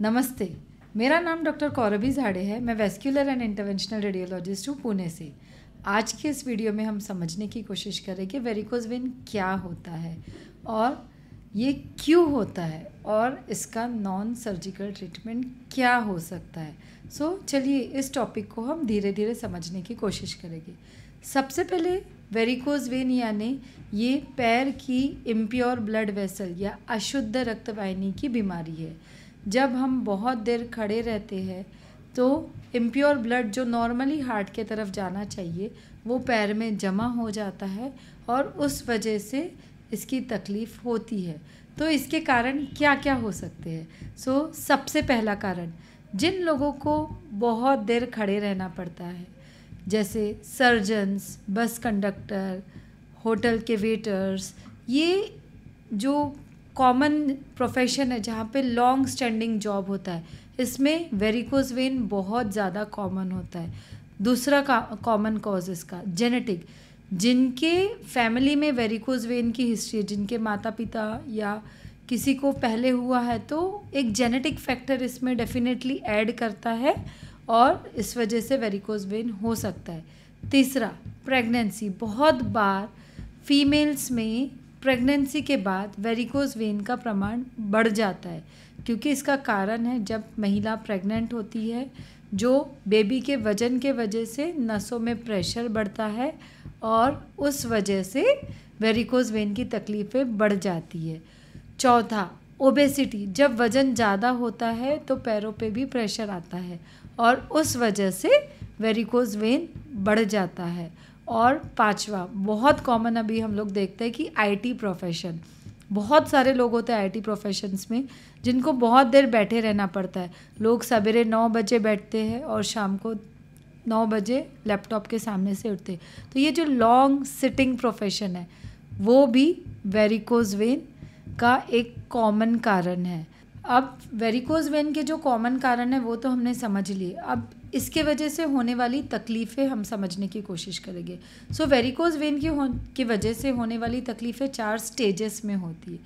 नमस्ते मेरा नाम डॉक्टर कौरवी झाड़े है मैं वेस्क्यूलर एंड इंटरवेंशनल रेडियोलॉजिस्ट हूँ पुणे से आज के इस वीडियो में हम समझने की कोशिश करें कि वेरिकोज वेन क्या होता है और ये क्यों होता है और इसका नॉन सर्जिकल ट्रीटमेंट क्या हो सकता है सो so, चलिए इस टॉपिक को हम धीरे धीरे समझने की कोशिश करेंगे सबसे पहले वेरिकोज वेन यानी ये पैर की इम्प्योर ब्लड वेसल या अशुद्ध रक्तवाहिनी की बीमारी है जब हम बहुत देर खड़े रहते हैं तो इम्प्योर ब्लड जो नॉर्मली हार्ट के तरफ जाना चाहिए वो पैर में जमा हो जाता है और उस वजह से इसकी तकलीफ़ होती है तो इसके कारण क्या क्या हो सकते हैं सो so, सबसे पहला कारण जिन लोगों को बहुत देर खड़े रहना पड़ता है जैसे सर्जन्स बस कंडक्टर होटल के वेटर्स ये जो कॉमन प्रोफेशन है जहाँ पे लॉन्ग स्टैंडिंग जॉब होता है इसमें वेरिकोज वेन बहुत ज़्यादा कॉमन होता है दूसरा का कॉमन कॉज इसका जेनेटिक जिनके फैमिली में वेरिकोज वेन की हिस्ट्री है जिनके माता पिता या किसी को पहले हुआ है तो एक जेनेटिक फैक्टर इसमें डेफिनेटली ऐड करता है और इस वजह से वेरिकोज वेन हो सकता है तीसरा प्रेगनेंसी बहुत बार फीमेल्स में प्रेगनेंसी के बाद वेरिकोज वेन का प्रमाण बढ़ जाता है क्योंकि इसका कारण है जब महिला प्रेग्नेंट होती है जो बेबी के वजन के वजह से नसों में प्रेशर बढ़ता है और उस वजह से वेरिकोज वेन की तकलीफ़ें बढ़ जाती है चौथा ओबेसिटी जब वज़न ज़्यादा होता है तो पैरों पे भी प्रेशर आता है और उस वजह से वेरिकोज वेन बढ़ जाता है और पांचवा बहुत कॉमन अभी हम लोग देखते हैं कि आईटी प्रोफेशन बहुत सारे लोग होते हैं आईटी प्रोफेशंस में जिनको बहुत देर बैठे रहना पड़ता है लोग सवेरे नौ बजे बैठते हैं और शाम को नौ बजे लैपटॉप के सामने से उठते तो ये जो लॉन्ग सिटिंग प्रोफेशन है वो भी वेरिकोज वेन का एक कॉमन कारण है अब वेरिकोज वेन के जो कॉमन कारण है वो तो हमने समझ लिए अब इसके वजह से होने वाली तकलीफ़ें हम समझने की कोशिश करेंगे सो वेरिकोज वेन की हो की वजह से होने वाली तकलीफ़ें चार स्टेजेस में होती है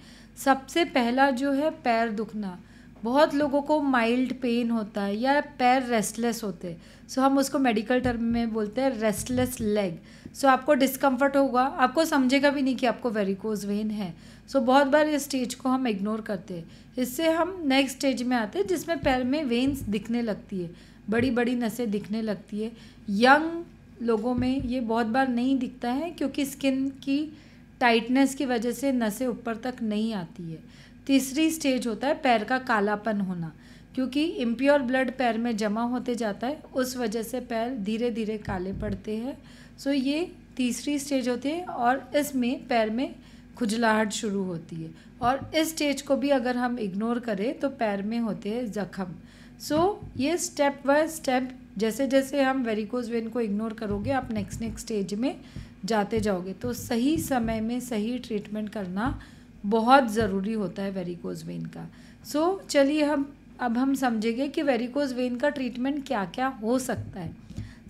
सबसे पहला जो है पैर दुखना बहुत लोगों को माइल्ड पेन होता है या पैर रेस्टलेस होते हैं सो हम उसको मेडिकल टर्म में बोलते हैं रेस्टलेस लेग सो आपको डिस्कम्फर्ट होगा आपको समझेगा भी नहीं कि आपको वेरिकोज वेन है सो so, बहुत बार इस स्टेज को हम इग्नोर करते हैं इससे हम नेक्स्ट स्टेज में आते हैं जिसमें पैर में वेन्स दिखने लगती है बड़ी बड़ी नसें दिखने लगती है यंग लोगों में ये बहुत बार नहीं दिखता है क्योंकि स्किन की टाइटनेस की वजह से नसें ऊपर तक नहीं आती है तीसरी स्टेज होता है पैर का कालापन होना क्योंकि इम्प्योर ब्लड पैर में जमा होते जाता है उस वजह से पैर धीरे धीरे काले पड़ते हैं सो so, ये तीसरी स्टेज होती है और इसमें पैर में खुजलाहट शुरू होती है और इस स्टेज को भी अगर हम इग्नोर करें तो पैर में होते हैं जख्म सो so, ये स्टेप बाय स्टेप जैसे जैसे हम वेरिकोज वेन को इग्नोर करोगे आप नेक्स्ट नेक्स्ट स्टेज में जाते जाओगे तो सही समय में सही ट्रीटमेंट करना बहुत ज़रूरी होता है वेरिकोज वेन का सो so, चलिए हम अब हम समझेंगे कि वेरिकोज वेन का ट्रीटमेंट क्या क्या हो सकता है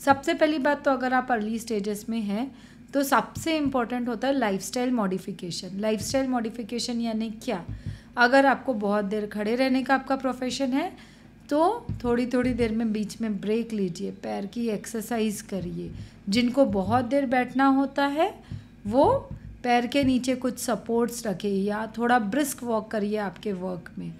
सबसे पहली बात तो अगर आप अर्ली स्टेजेस में हैं तो सबसे इम्पॉर्टेंट होता है lifestyle modification lifestyle modification यानी क्या अगर आपको बहुत देर खड़े रहने का आपका प्रोफेशन है तो थोड़ी थोड़ी देर में बीच में ब्रेक लीजिए पैर की एक्सरसाइज करिए जिनको बहुत देर बैठना होता है वो पैर के नीचे कुछ सपोर्ट्स रखें या थोड़ा ब्रिस्क वॉक करिए आपके वर्क में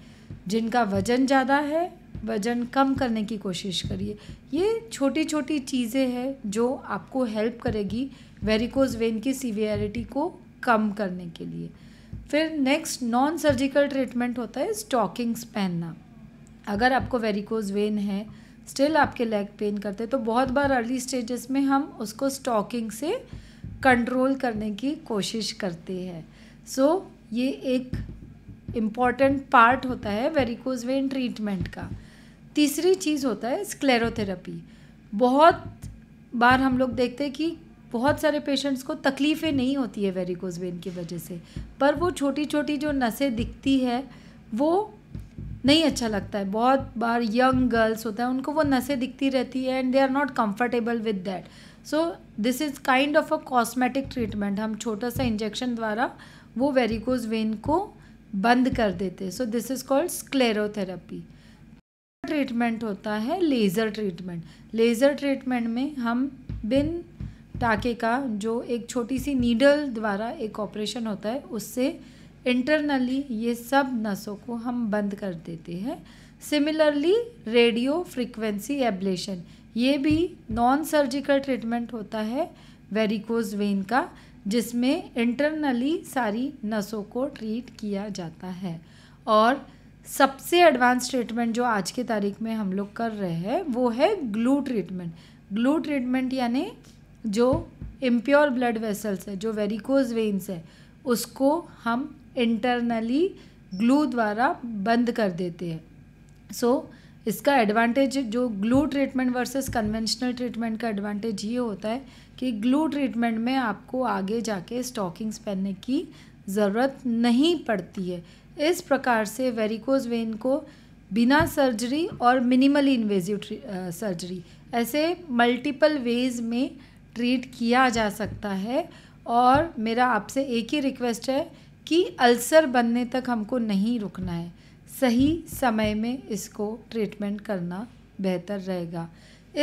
जिनका वज़न ज़्यादा है वज़न कम करने की कोशिश करिए ये छोटी छोटी चीज़ें हैं जो आपको हेल्प करेगी वेरिकोज वेन की सीवियरिटी को कम करने के लिए फिर नेक्स्ट नॉन सर्जिकल ट्रीटमेंट होता है स्टॉकिंग्स पहनना अगर आपको वेरिकोज वेन है स्टिल आपके लेग पेन करते हैं तो बहुत बार अर्ली स्टेजेस में हम उसको स्टॉकिंग से कंट्रोल करने की कोशिश करती है सो so, ये एक इम्पॉर्टेंट पार्ट होता है वेरिकोज वेन ट्रीटमेंट का तीसरी चीज़ होता है स्क्लेरोथेरेपी बहुत बार हम लोग देखते हैं कि बहुत सारे पेशेंट्स को तकलीफ़ें नहीं होती है वेरिकोज वेन की वजह से पर वो छोटी छोटी जो नसें दिखती है वो नहीं अच्छा लगता है बहुत बार यंग गर्ल्स होता है उनको वो नसें दिखती रहती है and they are not comfortable with that so this is kind of a cosmetic treatment हम छोटा सा इंजेक्शन द्वारा वो वेरिकोज वेन को बंद कर देते so this is called sclerotherapy treatment होता है लेज़र ट्रीटमेंट लेज़र ट्रीटमेंट में हम बिन टाके का जो एक छोटी सी नीडल द्वारा एक ऑपरेशन होता है उससे इंटरनली ये सब नसों को हम बंद कर देते हैं सिमिलरली रेडियो फ्रिक्वेंसी एब्लेशन ये भी नॉन सर्जिकल ट्रीटमेंट होता है वेरिकोज वेन का जिसमें इंटरनली सारी नसों को ट्रीट किया जाता है और सबसे एडवांस ट्रीटमेंट जो आज के तारीख में हम लोग कर रहे हैं वो है ग्लू ट्रीटमेंट ग्लू ट्रीटमेंट यानी जो इम्प्योर ब्लड वेसल्स है जो वेरिकोज वेन्स है उसको हम इंटरनली ग्लू द्वारा बंद कर देते हैं सो so, इसका एडवांटेज जो glue treatment versus conventional treatment का एडवांटेज ये होता है कि ग्लू ट्रीटमेंट में आपको आगे जाके स्टॉकिंग्स पहनने की ज़रूरत नहीं पड़ती है इस प्रकार से वेरिकोज वेन को बिना सर्जरी और मिनिमली इन्वेजिव सर्जरी ऐसे मल्टीपल वेज में ट्रीट किया जा सकता है और मेरा आपसे एक ही रिक्वेस्ट है कि अल्सर बनने तक हमको नहीं रुकना है सही समय में इसको ट्रीटमेंट करना बेहतर रहेगा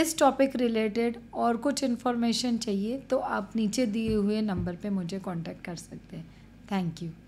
इस टॉपिक रिलेटेड और कुछ इन्फॉर्मेशन चाहिए तो आप नीचे दिए हुए नंबर पे मुझे कांटेक्ट कर सकते हैं थैंक यू